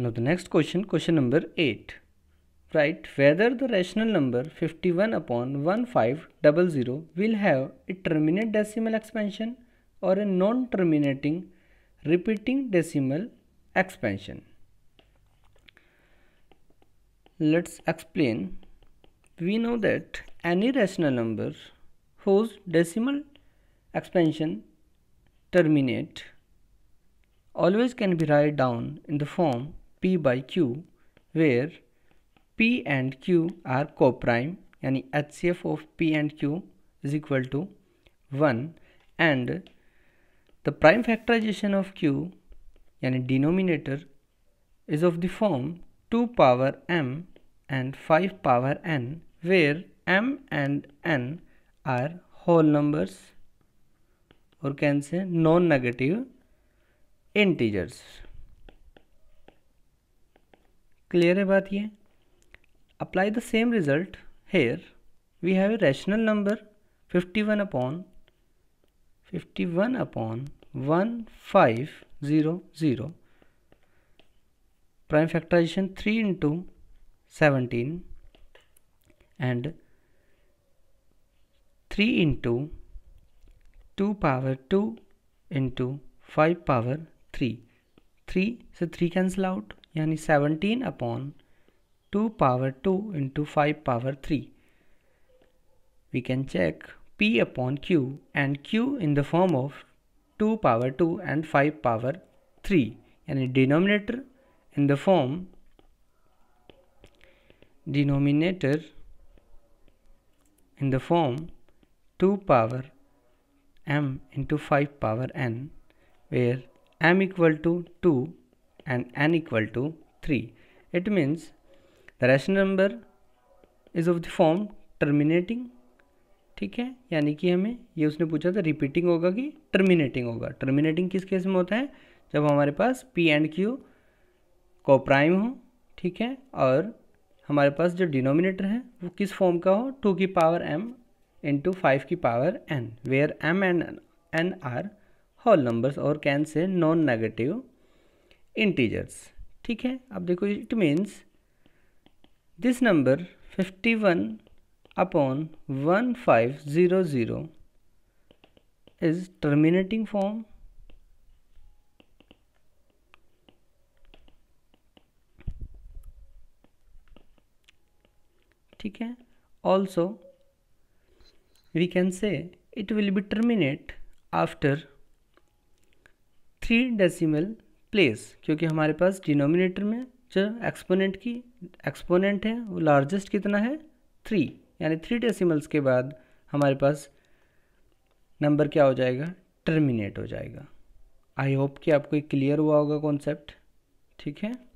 Now the next question, question number 8. Write whether the rational number 51 upon 1500 will have a terminate decimal expansion or a non-terminating repeating decimal expansion. Let's explain. We know that any rational number whose decimal expansion terminate always can be written down in the form P by Q where P and Q are coprime yani HCF of P and Q is equal to 1 and the prime factorization of Q yani denominator is of the form 2 power m and 5 power n where m and n are whole numbers or can say non-negative integers. Clear है बात ये apply the same result here we have a rational number fifty one upon fifty one upon one five zero zero prime factorization three into seventeen and three into two power two into five power three three से three cancel out यानी 17 upon 2 power 2 into 5 power 3. We can check P upon Q and Q in the form of 2 power 2 and 5 power 3 and denominator in the form denominator in the form 2 power m into 5 power n where m equal to 2 and n equal to 3. It means the rational number is of the form terminating ठीक है यानी कि हमें ये उसने पूछा था repeating होगा कि टर्मिनेटिंग होगा टर्मिनेटिंग किस केस में होता है जब हमारे पास पी एंड क्यू को प्राइम हो ठीक है और हमारे पास जो डिनोमिनेटर है वो किस फॉर्म का हो टू की पावर एम इंटू फाइव की power N where M and N are whole numbers और can say non negative integers ठीक है अब देखो it means this number fifty one upon one five zero zero is terminating form ठीक है also we can say it will be terminate after three decimal place क्योंकि हमारे पास denominator में जो एक्सपोनेंट की एक्सपोनेंट है वो लार्जेस्ट कितना है थ्री यानी थ्री डेसिमल्स के बाद हमारे पास नंबर क्या हो जाएगा टर्मिनेट हो जाएगा आई होप कि आपको क्लियर हुआ होगा कॉन्सेप्ट ठीक है